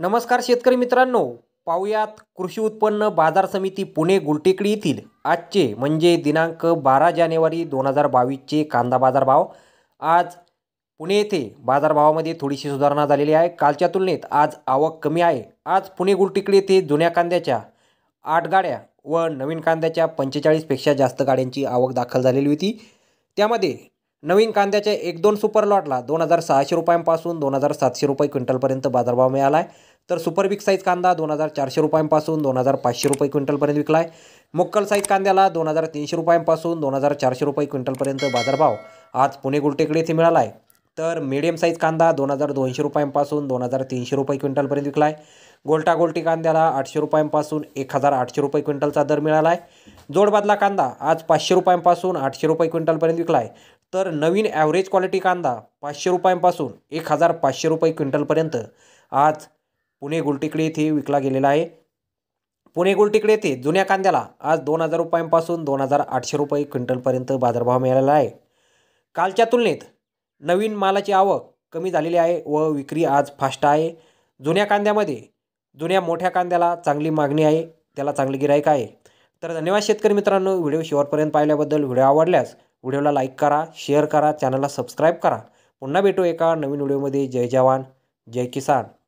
नमस्कार शेतकरी मित्रांनो पाहुयात कृषी उत्पन्न बाजार समिती पुणे गुलटेकडी येथील आजचे म्हणजे दिनांक बारा जानेवारी दोन हजार बावीसचे कांदा बाजारभाव आज पुणे येथे बाजारभावामध्ये थोडीशी सुधारणा झालेली आहे कालच्या तुलनेत आज आवक कमी आहे आज पुणे गुलटेकडी येथे जुन्या कांद्याच्या आठ गाड्या व नवीन कांद्याच्या पंचेचाळीसपेक्षा जास्त गाड्यांची आवक दाखल झालेली होती त्यामध्ये नवीन कांद्याच्या एक दोन सुपर लॉटला दोन हजार सहाशे रुपयांपासून दोन हजार सातशे रुपये क्विंटलपर्यंत बाजारभाव मिळाला आहे तर सुपर बिग साईज कांदा दोन हजार चारशे रुपयांपासून दोन हजार पाचशे रुपये क्विंटलपर्यंत विकला आहे मुक्कल साईज कांद्याला दोन हजार तीनशे रुपयांपासून दोन हजार चारशे रुपये क्विंटलपर्यंत बाजारभाव आज पुणे गुलटेकडे इथे मिळाला आहे तर मीडियम साईज कांदा दोन हजार दोनशे रुपयांपासून दोन हजार तीनशे रुपये क्विंटलपर्यंत विकला आहे गोल्टा गोल्टी कांद्याला आठशे रुपयांपासून एक हजार आठशे रुपये क्विंटलचा दर मिळाला आहे जोडबादला कांदा आज पाचशे रुपयांपासून आठशे रुपये क्विंटलपर्यंत विकला आहे तर नवीन ॲव्हरेज क्वालिटी कांदा पाचशे रुपयांपासून एक हजार पाचशे रुपये क्विंटलपर्यंत आज पुणे गुलटेकडे येथे विकला गेलेला आहे पुणे गुलटेकडे येथे जुन्या कांद्याला आज दोन हजार रुपयांपासून दोन हजार आठशे रुपये क्विंटलपर्यंत बाजारभाव मिळालेला आहे कालच्या तुलनेत नवीन मालाची आवक कमी झालेली आहे व विक्री आज फास्ट आहे जुन्या कांद्यामध्ये जुन्या मोठ्या कांद्याला चांगली मागणी आहे त्याला चांगली गिराईक आहे तर धन्यवाद शेतकरी मित्रांनो व्हिडिओ शेवटपर्यंत पाहिल्याबद्दल व्हिडिओ आवडल्यास व्हिडिओला लाईक करा शेअर करा चॅनलला सबस्क्राईब करा पुन्हा भेटू एका नवीन व्हिडिओमध्ये जय जवान जय किसान